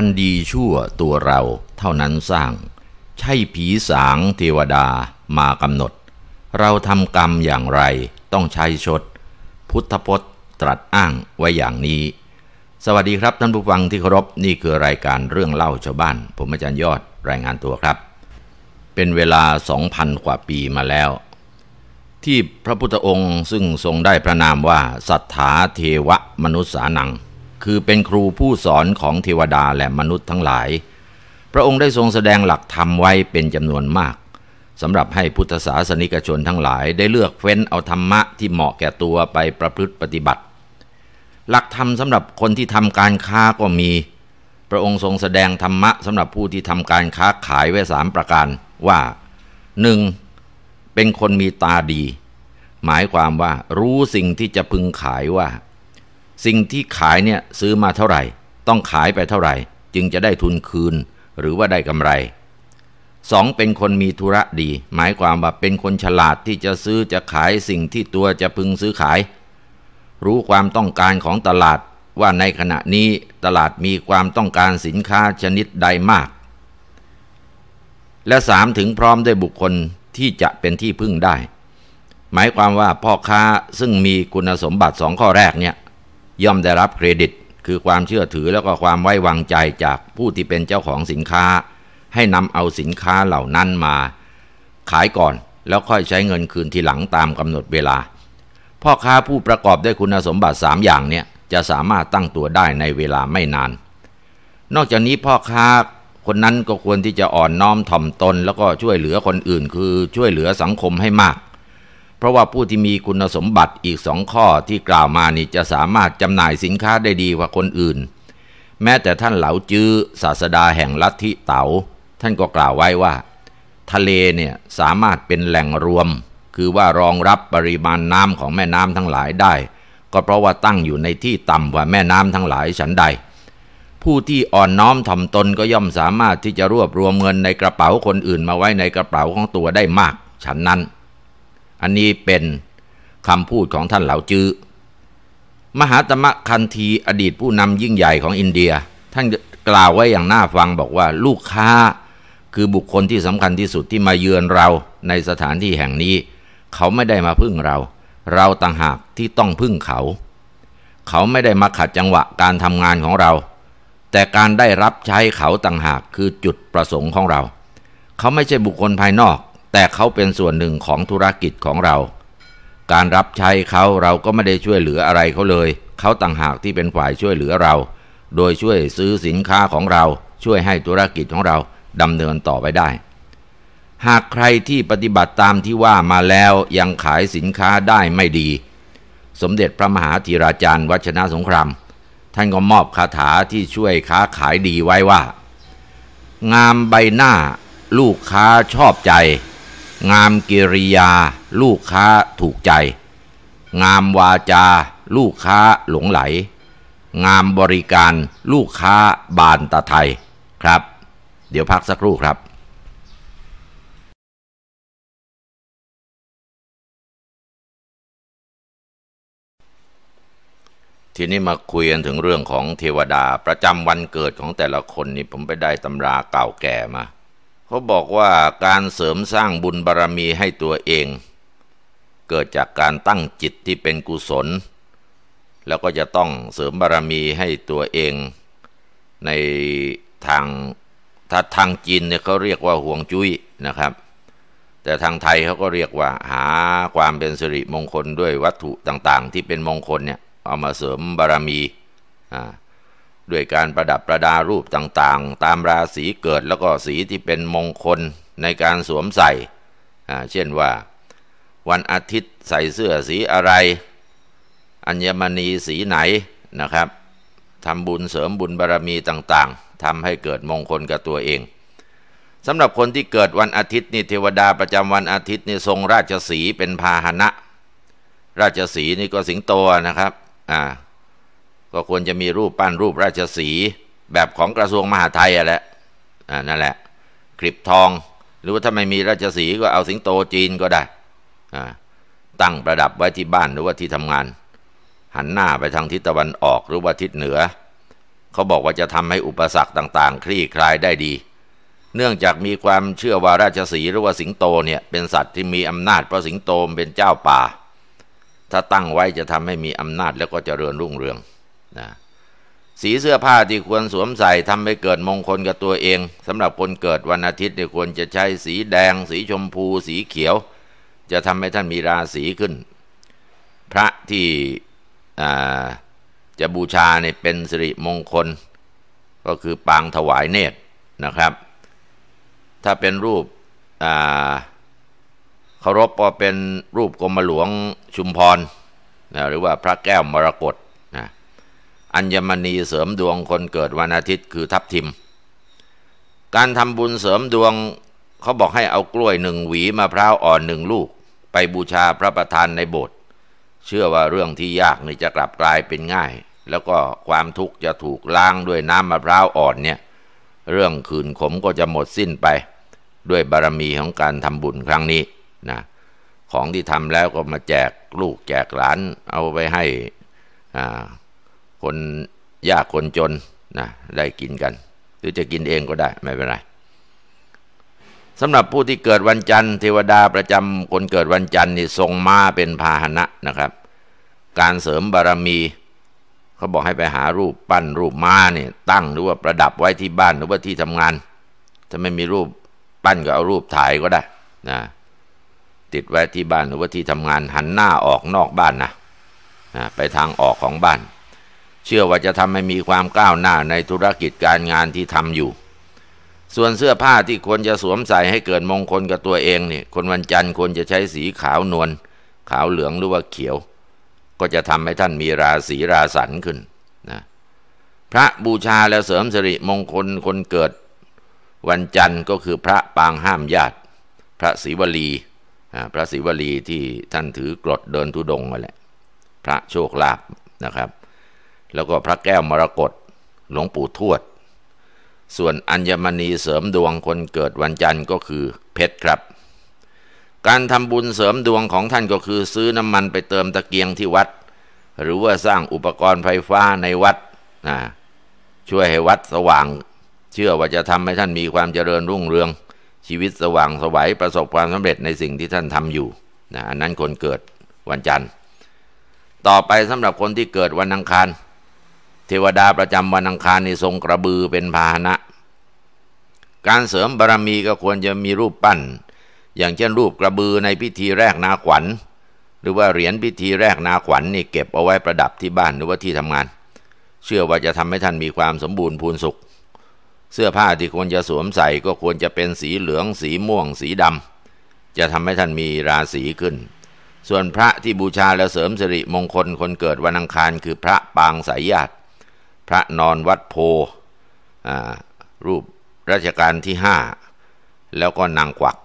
อันดีชั่วตัวเราเท่านั้นสร้าง ใช่ผีสางเทวดามากำหนด เราทำกรรมอย่างไรต้องใช้ชด พุทธพจน์ ตรัสอ้างไว้อย่างนี้ สวัสดีครับท่านผู้ฟังที่เคารพ นี่คือรายการเรื่องเล่าชาวบ้าน ผมอาจารย์ยอดรายงานตัวครับ เป็นเวลา 2,000กว่าปีมาแล้ว ที่พระพุทธองค์ซึ่งทรงได้พระนามว่า สัทธาเทวมนุษสานังคือเป็นครูผู้สอนของเทวดาและมนุษย์ทั้งหลาย พระองค์ได้ทรงแสดงหลักธรรมไว้เป็นจำนวนมากสำหรับให้พุทธศาสนิกชนทั้งหลาย ได้เลือกเฟ้นเอาธรรมะที่เหมาะแก่ตัวไปประพฤติปฏิบัติ หลักธรรมสำหรับคนที่ทำการค้าก็มี พระองค์ทรงแสดงธรรมะสำหรับผู้ที่ทำการค้าขายไว้สามประการว่าหนึ่งเป็นคนมีตาดี หมายความว่ารู้สิ่งที่จะพึงขายว่าสิ่งที่ขายเนี่ยซื้อมาเท่าไหร่ ต้องขายไปเท่าไหร่ จึงจะได้ทุนคืน หรือว่าได้กำไรสองเป็นคนมีธุระดี หมายความว่าเป็นคนฉลาดที่จะซื้อจะขายสิ่งที่ตัวจะพึงซื้อขาย รู้ความต้องการของตลาดว่าในขณะนี้ตลาดมีความต้องการสินค้าชนิดใดมาก และสามถึงพร้อมด้วยบุคคลที่จะเป็นที่พึ่งได้ หมายความว่าพ่อค้าซึ่งมีคุณสมบัติสองข้อแรกเนี่ยย่อมได้รับเครดิตคือความเชื่อถือแล้วก็ความไว้วางใจจากผู้ที่เป็นเจ้าของสินค้า ให้นำเอาสินค้าเหล่านั้นมา ขายก่อนแล้วค่อยใช้เงินคืนทีหลังตามกำหนดเวลา พ่อค้าผู้ประกอบด้วยคุณสมบัติ 3 อย่างเนี่ยจะสามารถตั้งตัวได้ในเวลาไม่นาน นอกจากนี้พ่อค้าคนนั้นก็ควรที่จะอ่อนน้อมถ่อมตน แล้วก็ช่วยเหลือคนอื่น คือช่วยเหลือสังคมให้มากเพราะว่าผู้ที่มีคุณสมบัติอีกสองข้อที่กล่าวมานี่จะสามารถจำหน่ายสินค้าได้ดีกว่าคนอื่น แม้แต่ท่านเหลาจื้อศาสดาแห่งลัทธิเตา๋า ท่านก็กล่าวไว้ว่า ทะเลเนี่ยสามารถเป็นแหล่งรวม คือว่ารองรับปริมาณน้ำของแม่น้ำทั้งหลายได้ ก็เพราะว่าตั้งอยู่ในที่ต่ำกว่าแม่น้ำทั้งหลายฉันใด ผู้ที่อ่อนน้อมทำตนก็ย่อมสามารถที่จะรวบรวมเงินในกระเป๋าคนอื่นมาไว้ในกระเป๋าของตัวได้มากฉันนั้นอันนี้เป็นคำพูดของท่านเหล่าจื้อมหาตมะคันธีอดีตผู้นำยิ่งใหญ่ของอินเดีย ท่านกล่าวไว้อย่างน่าฟังบอกว่าลูกค้าคือบุคคลที่สำคัญที่สุดที่มาเยือนเราในสถานที่แห่งนี้ เขาไม่ได้มาพึ่งเรา เราต่างหากที่ต้องพึ่งเขา เขาไม่ได้มาขัดจังหวะการทำงานของเรา แต่การได้รับใช้เขาต่างหากคือจุดประสงค์ของเรา เขาไม่ใช่บุคคลภายนอกแต่เขาเป็นส่วนหนึ่งของธุรกิจของเรา การรับใช้เขาเราก็ไม่ได้ช่วยเหลืออะไรเขาเลย เขาต่างหากที่เป็นฝ่ายช่วยเหลือเรา โดยช่วยซื้อสินค้าของเรา ช่วยให้ธุรกิจของเราดำเนินต่อไปได้ หากใครที่ปฏิบัติตามที่ว่ามาแล้วยังขายสินค้าได้ไม่ดี สมเด็จพระมหาธีราจารย์วัชนะสงคราม ท่านก็มอบคาถาที่ช่วยค้าขายดีไว้ว่า งามใบหน้าลูกค้าชอบใจงามกิริยา ลูกค้าถูกใจ งามวาจา ลูกค้าหลงไหล งามบริการลูกค้าบานตะไทยครับ เดี๋ยวพักสักครู่ครับ ทีนี้มาคุยกันถึงเรื่องของเทวดาประจำวันเกิดของแต่ละคนนี่ผมไปได้ตำราเก่าแก่มาเขาบอกว่าการเสริมสร้างบุญบารรมีให้ตัวเอง เกิดจากการตั้งจิตที่เป็นกุศล แล้วก็จะต้องเสริมบารรมีให้ตัวเอง ในทางถ้าทางจีนเนี่ยเขาเรียกว่าห่วงจุ้ยนะครับ แต่ทางไทยเขาก็เรียกว่าหาความเป็นสิริมงคลด้วยวัตถุต่างๆ ที่เป็นมงคลเนี่ย เอามาเสริมบารรมีอ่าด้วยการประดับประดารูปต่างๆ ตามราศีเกิดแล้วก็สีที่เป็นมงคลในการสวมใส่ เช่นว่า วันอาทิตย์ใส่เสื้อสีอะไร อัญมณีสีไหนนะครับทำบุญเสริมบุญบารรมีต่างๆทำให้เกิดมงคลกับตัวเองสำหรับคนที่เกิดวันอาทิตย์นี่เทวดาประจำวันอาทิตย์นี่ทรงราชสีเป็นพาหนะ ราชสีนี่ก็สิงโตนะครับอ่าก็ควรจะมีรูปปั้นรูปราชสี แบบของกระทรวงมหาไทยอ่ะแหละนั่นแหละ คลิปทอง หรือว่าถ้าไม่มีราชสีก็เอาสิงโตจีนก็ได้ ตั้งประดับไว้ที่บ้านหรือว่าที่ทำงาน หันหน้าไปทางทิศตะวันออกหรือว่าทิศเหนือ เขาบอกว่าจะทำให้อุปสรรคต่างๆคลี่คลายได้ดี เนื่องจากมีความเชื่อว่าราชสี หรือว่าสิงโตเนี่ยเป็นสัตว์ที่มีอำนาจ เพราะสิงโตเป็นเจ้าป่า ถ้าตั้งไว้จะทำให้มีอำนาจแล้วก็จะเรือนรุ่งเรืองนะสีเสื้อผ้าที่ควรสวมใส่ทำให้เกิดมงคลกับตัวเองสำหรับคนเกิดวันอาทิตย์เนี่ยควรจะใช้สีแดง สีชมพูสีเขียว จะทำให้ท่านมีราศีขึ้น พระที่จะบูชาเนี่ยเป็นสิริมงคล ก็คือปางถวายเนตรนะครับ ถ้าเป็นรูปเคารพก็เป็นรูปกรมหลวงชุมพรนะหรือว่าพระแก้วมรกตอัญมณีเสริมดวงคนเกิดวันอาทิตย์คือทับทิม การทำบุญเสริมดวงเขาบอกให้เอากล้วยหนึ่งหวีมะพร้าวอ่อนหนึ่งลูก ไปบูชาพระประธานในโบสถ์ เชื่อว่าเรื่องที่ยากนี่จะกลับกลายเป็นง่าย แล้วก็ความทุกข์จะถูกล้างด้วยน้ำมะพร้าวอ่อนเนี่ย เรื่องขืนขมก็จะหมดสิ้นไป ด้วยบารมีของการทำบุญครั้งนี้นะ ของที่ทำแล้วก็มาแจกลูกแจกหลาน เอาไปให้อ่าคนยากคนจนนะได้กินกัน หรือจะกินเองก็ได้ ไม่เป็นไรสำหรับผู้ที่เกิดวันจันทร์เทวดาประจำคนเกิดวันจันทร์นี่ทรงมาเป็นพาหนะนะครับ การเสริมบารมี เขาบอกให้ไปหารูปปั้นรูปม้าเนี่ยตั้งหรือว่าประดับไว้ที่บ้านหรือว่าที่ทำงาน ถ้าไม่มีรูปปั้นก็เอารูปถ่ายก็ได้นะติดไว้ที่บ้านหรือว่าที่ทำงานหันหน้าออกนอกบ้านนะนะไปทางออกของบ้านเชื่อว่าจะทำให้มีความก้าวหน้าในธุรกิจการงานที่ทำอยู่ ส่วนเสื้อผ้าที่ควรจะสวมใส่ให้เกิดมงคลกับตัวเองนี่ คนวันจันทร์ควรจะใช้สีขาวนวล ขาวเหลืองหรือว่าเขียว ก็จะทำให้ท่านมีราศีราสันขึ้นนะ พระบูชาและเสริมสิริมงคลคนเกิดวันจันทร์ก็คือพระปางห้ามญาติ พระศรีวลีพระศรีวลีที่ท่านถือกรดเดินทุดงมาแหละ พระโชคลาภนะครับแล้วก็พระแก้วมรกต หลวงปู่ทวด ส่วนอัญมณีเสริมดวงคนเกิดวันจันทร์ก็คือเพชรครับ การทำบุญเสริมดวงของท่านก็คือซื้อน้ำมันไปเติมตะเกียงที่วัด หรือว่าสร้างอุปกรณ์ไฟฟ้าในวัดนะช่วยให้วัดสว่างเชื่อว่าจะทำให้ท่านมีความเจริญรุ่งเรืองชีวิตสว่างสวัยประสบความสำเร็จในสิ่งที่ท่านทำอยู่นะอันนั้นคนเกิดวันจันทร์ ต่อไปสำหรับคนที่เกิดวันอังคารเทวดาประจำวันอังคารในทรงกระบือเป็นพาหนะ การเสริมบารรมีก็ควรจะมีรูปปั้น อย่างเช่นรูปกระบือในพิธีแรกนาขวัญ หรือว่าเหรียญพิธีแรกนาขวัญนนี่เก็บเอาไว้ประดับที่บ้านหรือว่าที่ทำงาน เชื่อว่าจะทำให้ท่านมีความสมบูรณ์พูนสุข เสื้อผ้าที่ควรจะสวมใส่ก็ควรจะเป็นสีเหลืองสีม่วงสีดำ จะทำให้ท่านมีราศีขึ้น ส่วนพระที่บูชาและเสริมสิริมงคลคนเกิดวันอังคารคือพระปางสายญาติพระนอนวัดโพรูปรัชกาลที่ห้าแล้วก็นางกวัก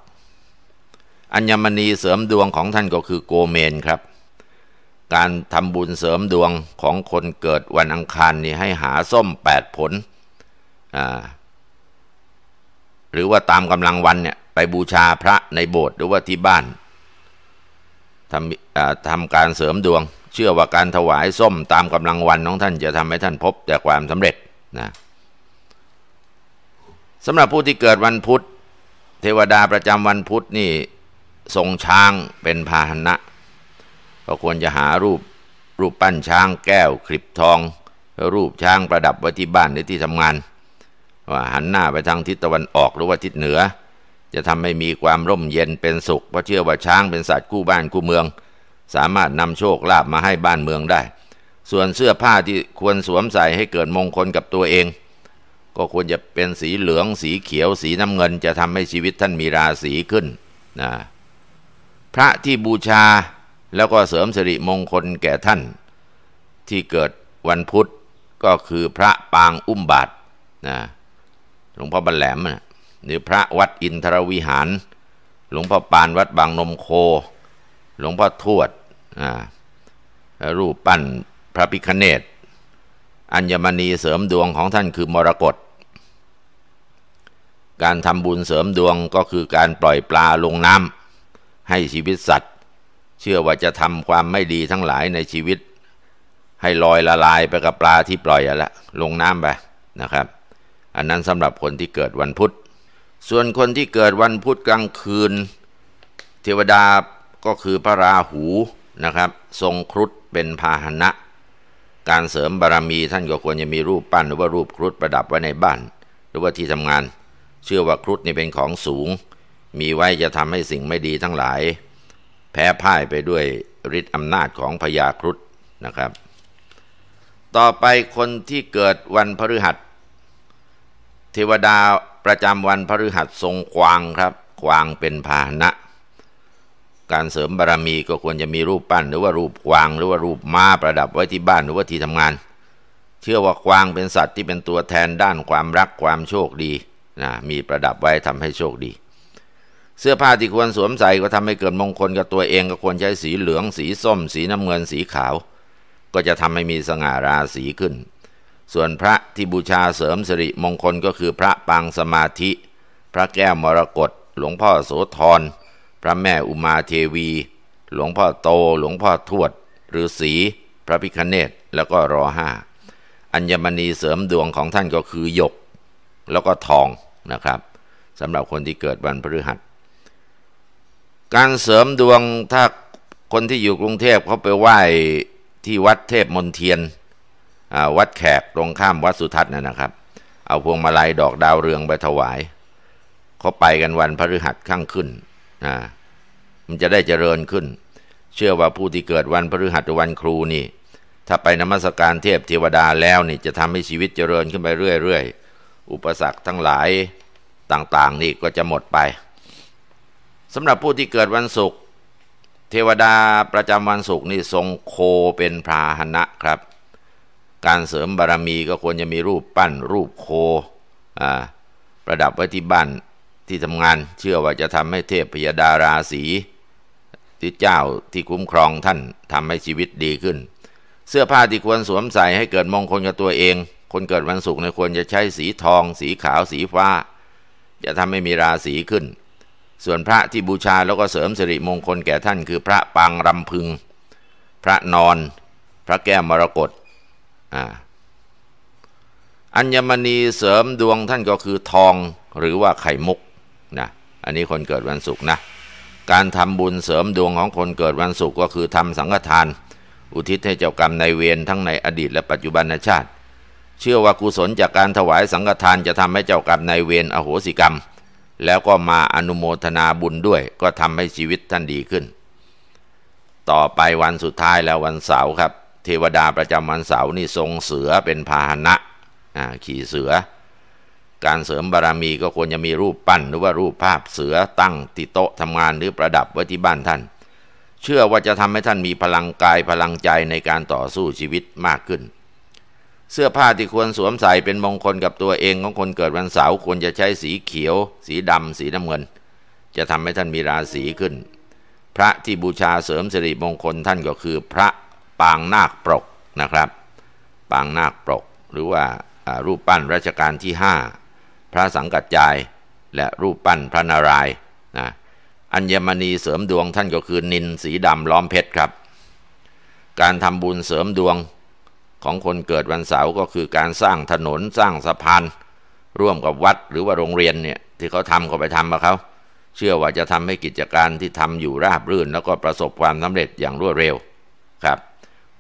อัญมณีเสริมดวงของท่านก็คือโกเมนครับ การทำบุญเสริมดวงของคนเกิดวันอังคารนี่ให้หาส้มแปดผลหรือว่าตามกำลังวันเนี่ยไปบูชาพระในโบสถ์หรือว่าที่บ้านทำทำการเสริมดวงเชื่อว่าการถวายส้มตามกำลังวันของท่านจะทำให้ท่านพบแต่ความสำเร็จนะสำหรับผู้ที่เกิดวันพุธเทวดาประจำวันพุธนี่ทรงช้างเป็นพาหนะก็ควรจะหารูปรูปปั้นช้างแก้วคลิปทอง รูปช้างประดับไว้ที่บ้านหรือที่ทำงานว่าหันหน้าไปทางทิศตะวันออกหรือว่าทิศเหนือ จะทำให้มีความร่มเย็นเป็นสุขเพราะเชื่อว่าช้างเป็นสัตว์คู่บ้านคู่เมืองสามารถนำโชคลาภมาให้บ้านเมืองได้ ส่วนเสื้อผ้าที่ควรสวมใส่ให้เกิดมงคลกับตัวเอง ก็ควรจะเป็นสีเหลืองสีเขียวสีน้ำเงิน จะทำให้ชีวิตท่านมีราศีขึ้นนะพระที่บูชาแล้วก็เสริมสิริมงคลแก่ท่าน ที่เกิดวันพุธก็คือพระปางอุ้มบาทนะหลวงพ่อบรรแหลมนะหรือพระวัดอินทรวิหาร หลวงพ่อปานวัดบางนมโคหลวงพ่อทวดรูปปั้นพระพิคเนตอัญมณีเสริมดวงของท่านคือมรกต การทำบุญเสริมดวงก็คือการปล่อยปลาลงน้ำให้ชีวิตสัตว์ เชื่อว่าจะทำความไม่ดีทั้งหลายในชีวิต ให้ลอยละลายไปกับปลาที่ปล่อยละลงน้ำไปนะครับ อันนั้นสำหรับคนที่เกิดวันพุธ ส่วนคนที่เกิดวันพุธกลางคืน เทวดาก็คือพระราหูนะครับ ทรงครุฑเป็นพาหนะ การเสริมบารรมีท่านก็ควรจะมีรูปปั้นหรือว่ารูปครุฑประดับไว้ในบ้าน หรือว่าที่ทำงานเชื่อว่าครุฑนี่เป็นของสูง มีไว้จะทำให้สิ่งไม่ดีทั้งหลาย แพ้พ่ายไปด้วยฤทธิ์อำนาจของพญาครุฑนะครับ ต่อไปคนที่เกิดวันพฤหัสเทวดาประจำวันพฤหัสทรงควางครับควางเป็นพาหนะการเสริมบารรมีก็ควรจะมีรูปปั้น หรือว่ารูปกวางหรือว่ารูปม้าประดับไว้ที่บ้านหรือว่าที่ทำงาน เชื่อว่ากวางเป็นสัตว์ที่เป็นตัวแทนด้านความรักความโชคดีนะมีประดับไว้ทำให้โชคดี เสื้อผ้าที่ควรสวมใส่ก็ทำให้เกิดมงคล กับตัวเองก็ควรใช้สีเหลืองสีส้มสีน้ำเงินสีขาว ก็จะทำให้มีสง่าราศีขึ้น ส่วนพระที่บูชาเสริมสิริมงคลก็คือพระปางสมาธิ พระแก้วมรกตหลวงพ่อโสธรพระแม่อุมาเทวี หลวงพ่อโตหลวงพ่อทวดฤาษีพระพิคเนตแล้วก็รอห้าอัญมณีเสริมดวงของท่านก็คือหยกแล้วก็ทองนะครับสำหรับคนที่เกิดวันพฤหัส การเสริมดวงถ้าคนที่อยู่กรุงเทพเขาไปไหว้ที่วัดเทพมนเทียนวัดแขกตรงข้ามวัดสุทัศน์นะครับ เอาพวงมาลัยดอกดาวเรืองไปถวายเขาไปกันวันพฤหัสข้างขึ้นมันจะได้เจริญขึ้น เชื่อว่าผู้ที่เกิดวันพฤหัสวันครูนี่ ถ้าไปนมัสการเทพเทวดาแล้วนี่จะทำให้ชีวิตเจริญขึ้นไปเรื่อยๆ อุปสรรคทั้งหลายต่างๆนี่ก็จะหมดไป สำหรับผู้ที่เกิดวันศุกร์เทวดาประจำวันศุกร์นี่ทรงโคเป็นพาหนะครับ การเสริมบารรมีก็ควรจะมีรูปปั้นรูปโคประดับไว้ที่บ้านที่ทำงานเชื่อว่าจะทำให้เทพพยดาราศีที่เจ้าที่คุ้มครองท่านทำให้ชีวิตดีขึ้น เสื้อผ้าที่ควรสวมใส่ให้เกิดมงคลกับตัวเอง คนเกิดวันศุกร์ควรจะใช้สีทองสีขาวสีฟ้าจะทำให้มีราศีขึ้น ส่วนพระที่บูชาแล้วก็เสริมสิริมงคลแก่ท่านคือพระปางรำพึง พระนอน พระแก้มมรกตอ่าอัญมณีเสริมดวงท่านก็คือทองหรือว่าไข่มุกอันนี้คนเกิดวันศุกร์นะ การทำบุญเสริมดวงของคนเกิดวันศุกร์ก็คือทำสังฆทาน อุทิศให้เจ้ากรรมในเวรทั้งในอดีต และปัจจุบันชาติ เชื่อว่ากุศลจากการถวายสังฆทานจะทำให้เจ้ากรรมในเวรอโหสิกรรม แล้วก็มาอนุโมทนาบุญด้วย ก็ทำให้ชีวิตท่านดีขึ้น ต่อไปวันสุดท้ายแล้ววันเสาร์ครับ เทวดาประจำวันเสาร์นี่ทรงเสือเป็นพาหนะขี่เสือการเสริมบารมีก็ควรจะมีรูปปั้น หรือว่ารูปภาพเสือตั้งติโต๊ะทำงานหรือประดับไว้ที่บ้านท่าน เชื่อว่าจะทำให้ท่านมีพลังกายพลังใจในการต่อสู้ชีวิตมากขึ้น เสื้อผ้าที่ควรสวมใส่เป็นมงคลกับตัวเองของคน เกิดวันเสาร์ควรจะใช้สีเขียว สีดำสีน้ำเงิน จะทำให้ท่านมีราศีขึ้น พระที่บูชาเสริมสิริมงคลท่านก็คือพระปางนาคปรกนะครับ ปางนาคปรกหรือว่ารูปปั้นรัชกาลที่ห้าพระสังกัจจาย และรูปปั้นพระนารายณ์นะอัญมณีเสริมดวงท่านก็คือนินสีดำล้อมเพชรครับ การทำบุญเสริมดวงของคนเกิดวันเสาร์ก็คือการสร้างถนนสร้างสะพาน ร่วมกับวัดหรือว่าโรงเรียนเนี่ย ที่เขาทำเขาไปทำมาเขาเชื่อว่าจะทำให้กิจการที่ทำอยู่ราบรื่นแล้วก็ประสบความสำเร็จอย่างรวดเร็วครับ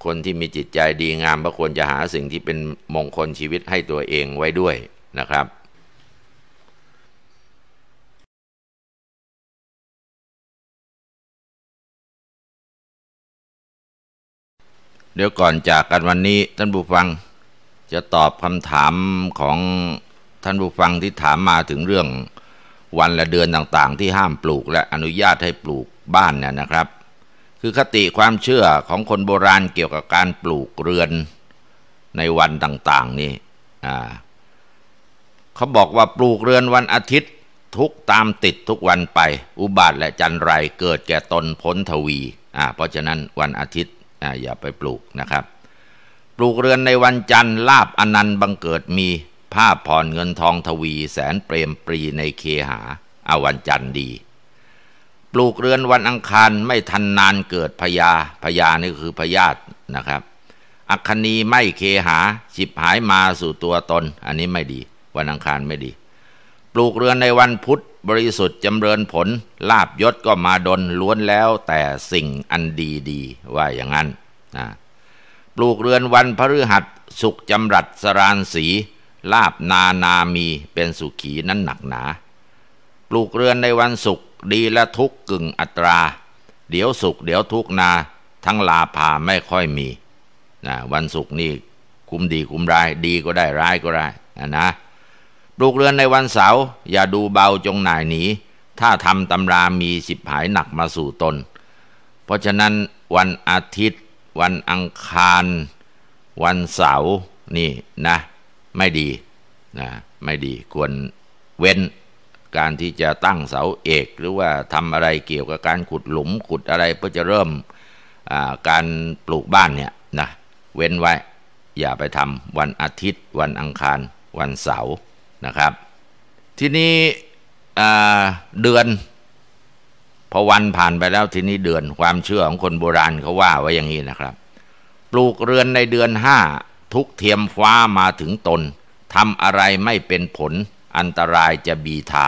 คนที่มีจิตใจดีงามก็ควรจะหาสิ่งที่เป็นมงคลชีวิตให้ตัวเองไว้ด้วยนะครับเดี๋ยวก่อนจากกันวันนี้ ท่านผู้ฟังจะตอบคำถามของ ท่านผู้ฟังที่ถามมาถึงเรื่องวันและเดือนต่างๆ ที่ห้ามปลูกและอนุญาตให้ปลูกบ้านเนี่ยนะครับ คือคติความเชื่อของคนโบราณเกี่ยวกับการปลูกเรือนในวันต่างๆนี่เขาบอกว่าปลูกเรือนวันอาทิตย์ทุกตามติดทุกวันไป อุบาทและจันไรเกิดแก่ตนพ้นทวีอ่าเพราะฉะนั้นวันอาทิตย์อย่าไปปลูกนะครับ ปลูกเรือนในวันจันทร์ลาบอนันต์บังเกิดมีผ้าผ่อนเงินทองทวีแสนเปรมปรีในเคหาอาวันจันทร์ดี ปลูกเรือนวันอังคารไม่ทันนานเกิดพยาพยานี่คือพยาตินะครับอัคนีไม่เคหาฉิบหายมาสู่ตัวตนอันนี้ไม่ดี วันอังคารไม่ดี ปลูกเรือนในวันพุธบริสุทธิ์จำเริญผลลาบยศก็มาดนล้วนแล้วแต่สิ่งอันดีดีว่าอย่างนั้นนะปลูกเรือนวันพฤหัสสุขจำรัดสรานสี ลาบนานามีเป็นสุขีนั้นหนักหนา ปลูกเรือนในวันสุขดีและทุกกึ่งอัตรา เดี๋ยวสุขเดี๋ยวทุกนาทั้งลาพาไม่ค่อยมีนะวันสุขนี่คุ้มดีคุ้มร้ายดีก็ได้ร้ายก็ได้นะนะปลูกเรือนในวันเสาร์อย่าดูเบาจงหน่ายหนีถ้าทำตำรามีสิบหายหนักมาสู่ตน เพราะฉะนั้นวันอาทิตย์ วันอังคาร วันเสาร์นี่นะไม่ดีนะไม่ดีควรเว้น การที่จะตั้งเสาเอก หรือว่าทำอะไรเกี่ยวกับการขุดหลุม ขุดอะไรเพื่อจะเริ่มการปลูกบ้านเนี่ยนะเว้นไว้ อย่าไปทำวันอาทิตย์ วันอังคารวันเสาร์นะครับทีนี้เดือนพอวันผ่านไปแล้วทีนี้เดือนความเชื่อของคนโบราณเขาว่าไว้อย่างนี้นะครับ ปลูกเรือนในเดือนห้าทุกเทียมฟ้ามาถึงตนทำอะไรไม่เป็นผลอันตรายจะบีทา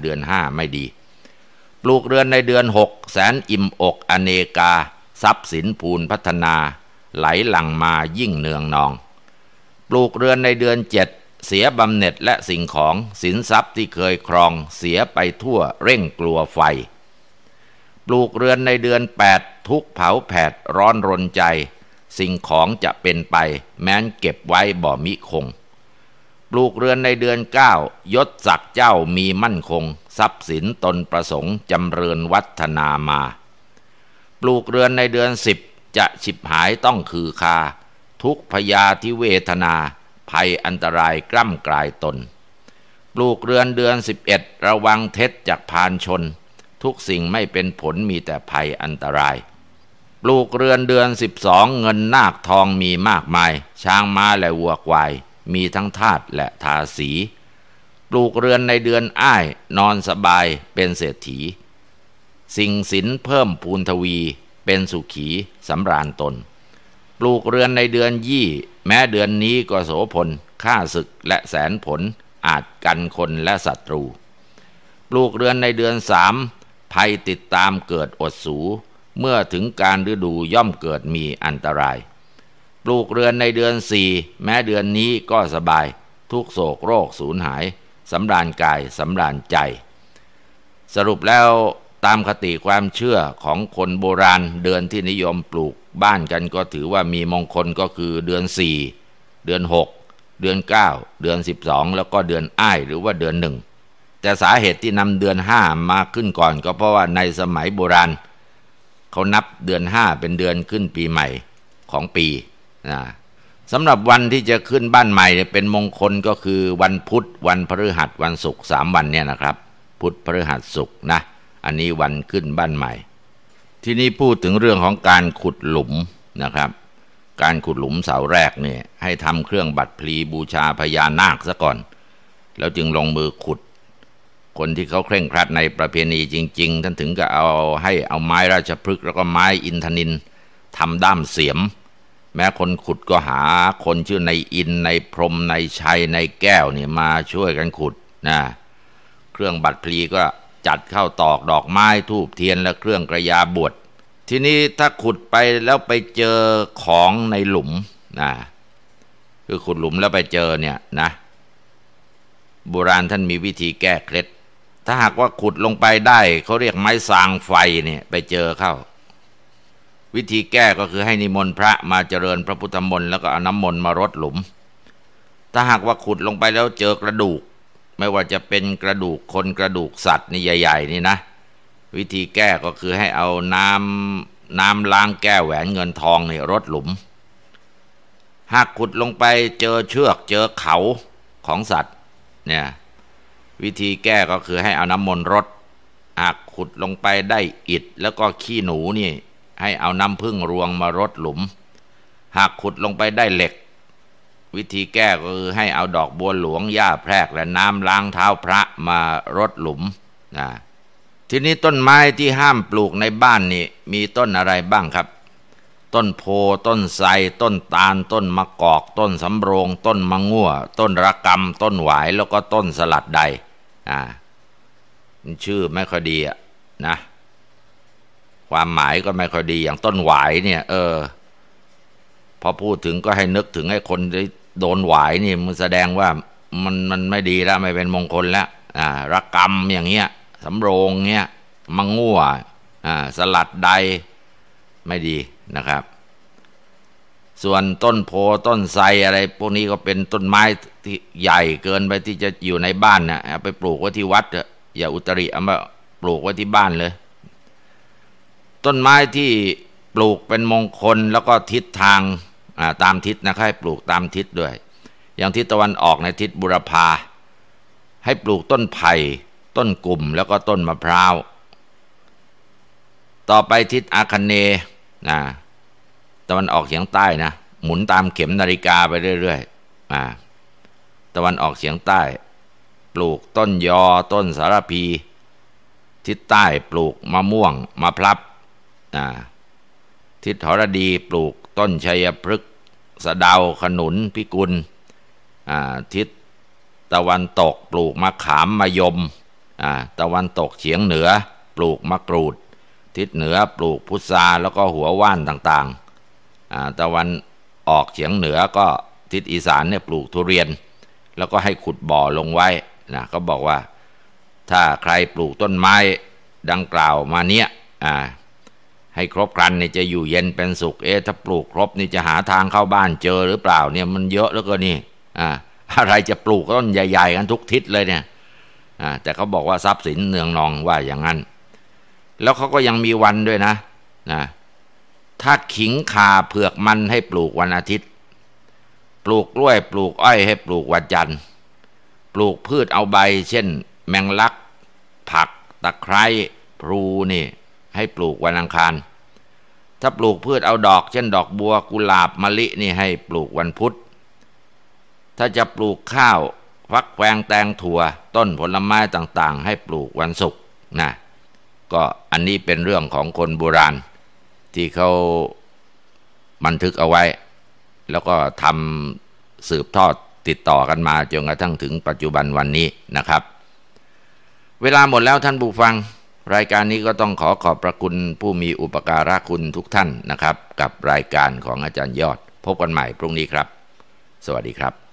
เดือนห้าไม่ดี ปลูกเรือนในเดือนหกแสนอิ่มอก อเนกา ทรัพย์สินภูนพัฒนา ไหลหลังมายิ่งเนืองนอง ปลูกเรือนในเดือนเจ็ดเสียบำเหน็จและสิ่งของสินทรัพย์ที่เคยครองเสียไปทั่วเร่งกลัวไฟ ปลูกเรือนในเดือนแปดทุกเผาแผดร้อนรนใจ สิ่งของจะเป็นไปแม้นเก็บไว้บ่มิคง ปลูกเรือนในเดือนเก้ายศศักดิ์เจ้ามีมั่นคง ทรัพย์สินตนประสงค์จำเริญวัฒนามา ปลูกเรือนในเดือนสิบจะฉิบหายต้องคือคา ทุกพยาทิเวทนาภัยอันตรายกล้ำกลายตนปลูกเรือนเดือนสิบเอ็ดระวังเท็จจากพานชน ทุกสิ่งไม่เป็นผลมีแต่ภัยอันตราย ปลูกเรือนเดือนสิบสองเงินนาคทองมีมากมาย ช้างม้าและวัวควาย มีทั้งทาตและทาสี ปลูกเรือนในเดือนอ้ายนอนสบายเป็นเศรษฐี สิ่งสินเพิ่มพูนทวีเป็นสุขีสำราญตนปลูกเรือนในเดือนยี่แม้เดือนนี้ก็โสพลฆ่าศึกและแสนผล อาจกันคนและศัตรู ปลูกเรือนในเดือนสามภัยติดตามเกิดอดสู เมื่อถึงการฤดูย่อมเกิดมีอันตราย ปลูกเรือนในเดือนสี่แม้เดือนนี้ก็สบาย ทุกโศกโรคสูญหายสำราญกายสำราญใจ สรุปแล้วตามคติความเชื่อของคนโบราณเดือนที่นิยมปลูกบ้านกันก็ถือว่ามีมงคลก็คือเดือนสี่เดือนหกเดือนเก้าเดือนสิบสองแล้วก็เดือนอ้ายหรือว่าเดือนหนึ่งแต่สาเหตุที่นำเดือนห้ามาขึ้นก่อนก็เพราะว่าในสมัยโบราณเขานับเดือนห้าเป็นเดือนขึ้นปีใหม่ของปีนะสำหรับวันที่จะขึ้นบ้านใหม่ เป็นมงคลก็คือวันพุธวันพฤหัสวันศุกร์สามวันเนี่ยนะครับ พุธพฤหัสศุกร์นะอันนี้วันขึ้นบ้านใหม่ทีนี้พูดถึงเรื่องของการขุดหลุมนะครับ การขุดหลุมเสาแรกเนี่ยให้ทำเครื่องบัตรพลีบูชาพญานาคซะก่อน แล้วจึงลงมือขุด คนที่เขาเคร่งครัดในประเพณีจริง ๆท่านถึงก็เอาให้เอาไม้ราชพฤกษ์แล้วก็ไม้อินทนินทำด้ามเสียม แม้คนขุดก็หาคนชื่อในอินในพรมในชัยในแก้วเนี่ยมาช่วยกันขุดนะเครื่องบัตรพลีก็จัดเข้าตอกดอกไม้ทูบเทียนและเครื่องกระยาบวช ทีนี้ถ้าขุดไปแล้วไปเจอของในหลุมนะคือขุดหลุมแล้วไปเจอเนี่ยนะโบราณท่านมีวิธีแก้เคล็ด ถ้าหากว่าขุดลงไปได้เขาเรียกไม้สางไฟเนี่ยไปเจอเข้า วิธีแก้ก็คือให้นิมนต์พระมาเจริญพระพุทธมนต์แล้วก็เอาน้ำมนต์มารดหลุม ถ้าหากว่าขุดลงไปแล้วเจอกระดูกไม่ว่าจะเป็นกระดูกคนกระดูกสัตว์นี่ใหญ่ๆนี่นะ วิธีแก้ก็คือให้เอาน้ำน้ำล้างแก้วแหวนเงินทองในรถหลุม หากขุดลงไปเจอเชือกเจอเขาของสัตว์เนี่ย วิธีแก้ก็คือให้เอาน้ำมนต์รถ หากขุดลงไปได้อิดแล้วก็ขี้หนูนี่ให้เอาน้ำพึ่งรวงมารดหลุม หากขุดลงไปได้เหล็กวิธีแก้ก็คือให้เอาดอกบัวหลวงหญ้าแพรกและน้ำล้างเท้าพระมารดหลุมนะทีนี้ต้นไม้ที่ห้ามปลูกในบ้านนี่มีต้นอะไรบ้างครับ ต้นโพ ต้นไทรต้นตาลต้นมะกอก ต้นสำโรง ต้นมะง่ว ต้นระกำต้นหวาย แล้วก็ต้นสลัดใดอ่าชื่อไม่ค่อยดีอะนะ ความหมายก็ไม่ค่อยดีอย่างต้นหวายเนี่ย เออพอพูดถึงก็ให้นึกถึงให้คนทีโดนหวายนี่มันแสดงว่ามันมันไม่ดีแล้วไม่เป็นมงคลแล้วอ่ารักกรรมอย่างเงี้ยสำโรงเงี้ยมังงัวอ่าสลัดใดไม่ดีนะครับ ส่วนต้นโพต้นไทรอะไรพวกนี้ก็เป็นต้นไม้ที่ใหญ่เกินไปที่จะอยู่ในบ้านนะะไปปลูกไว้ที่วัดเถอะอย่าอุตริเอามาปลูกไว้ที่บ้านเลย ต้นไม้ที่ปลูกเป็นมงคลแล้วก็ทิศทางตามทิศนะให้ปลูกตามทิศด้วย อย่างทิศตะวันออกในทิศบุรพาให้ปลูกต้นไผ่ต้นกลุ่มแล้วก็ต้นมะพร้าวต่อไปทิศอาคเนนะตะวันออกเฉียงใต้นะหมุนตามเข็มนาฬิกาไปเรื่อยๆตะวันออกเฉียงใต้ ปลูกต้นยอ ต้นสารพี ทิศใต้ปลูกมะม่วงมะพร้าวทิศหรดีปลูกต้นชัยพฤกษ์สะดาวขนุนพิกุลทิศตะวันตกปลูกมะขามมะยมตะวันตกเฉียงเหนือ ปลูกมะกรูด ทิศเหนือปลูกพุทราแล้วก็หัวว่านต่างๆตะวันออกเฉียงเหนือก็ทิศอีสานเนี่ยปลูกทุเรียน แล้วก็ให้ขุดบ่อลงไว้นะเขาบอกว่าถ้าใครปลูกต้นไม้ดังกล่าวมาเนี้ยให้ครบครันเนี่ยจะอยู่เย็นเป็นสุขเอ๊ะถ้าปลูกครบนี่จะหาทางเข้าบ้านเจอหรือเปล่าเนี่ยมันเยอะแล้วก็นี่อ่าอะไรจะปลูกต้นใหญ่ๆกันทุกทิศเลยเนี่ยอ่าแต่เขาบอกว่าทรัพย์สินเนืองนองว่าอย่างนั้น แล้วเขาก็ยังมีวันด้วยนะนะถ้าขิงขาเผือกมันให้ปลูกวันอาทิตย์ ปลูกกล้วยปลูกอ้อยให้ปลูกวันจันทร์ปลูกพืชเอาใบ เช่น แมงลักผักตะไคร้พลูนี่ ให้ปลูกวันอังคารถ้าปลูกพืชเอาดอกเช่นดอกบัวกุหลาบมะลินี่ให้ปลูกวันพุธ ถ้าจะปลูกข้าว ฟักแวงแตงถั่ว ต้นผลไม้ต่างๆ ให้ปลูกวันศุกร์นะก็อันนี้เป็นเรื่องของคนโบราณ ที่เขาบันทึกเอาไว้ แล้วก็ทำสืบทอดติดต่อกันมาจนกระทั่งถึงปัจจุบันวันนี้นะครับ เวลาหมดแล้วท่านผู้ฟังรายการนี้ก็ต้องขอขอบพระคุณผู้มีอุปการะคุณทุกท่านนะครับ กับรายการของอาจารย์ยอดพบกันใหม่พรุ่งนี้ครับ สวัสดีครับ